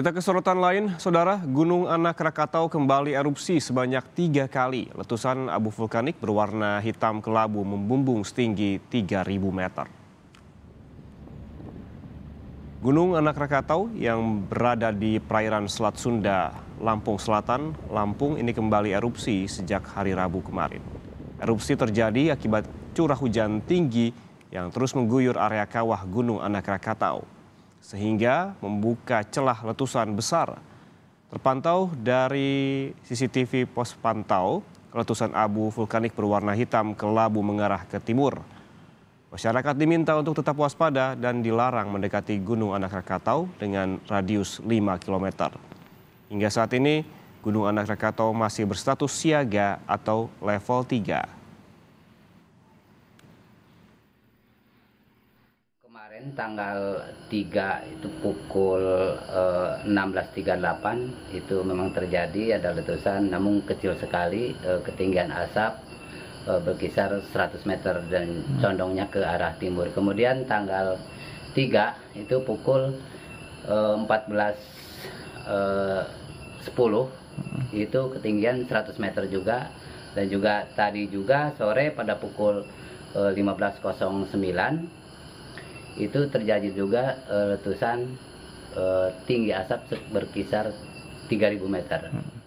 Kita ke sorotan lain, Saudara, Gunung Anak Krakatau kembali erupsi sebanyak tiga kali. Letusan abu vulkanik berwarna hitam kelabu membumbung setinggi 3.000 meter. Gunung Anak Krakatau yang berada di perairan Selat Sunda, Lampung Selatan, Lampung ini kembali erupsi sejak hari Rabu kemarin. Erupsi terjadi akibat curah hujan tinggi yang terus mengguyur area kawah Gunung Anak Krakatau sehingga membuka celah letusan besar. Terpantau dari CCTV pos pantau, letusan abu vulkanik berwarna hitam kelabu mengarah ke timur. Masyarakat diminta untuk tetap waspada dan dilarang mendekati Gunung Anak Rakatau dengan radius 5 km. Hingga saat ini, Gunung Anak Rakatau masih berstatus siaga atau level 3. Kemarin tanggal 3 itu pukul eh, 16.38 itu memang terjadi ada letusan namun kecil sekali eh, ketinggian asap eh, berkisar 100 meter dan condongnya ke arah timur. Kemudian tanggal 3 itu pukul 14.10 eh, eh, itu ketinggian 100 meter juga dan juga tadi juga sore pada pukul 15.09 eh, itu terjadi juga eh, letusan eh, tinggi asap berkisar 3000 meter. Hmm.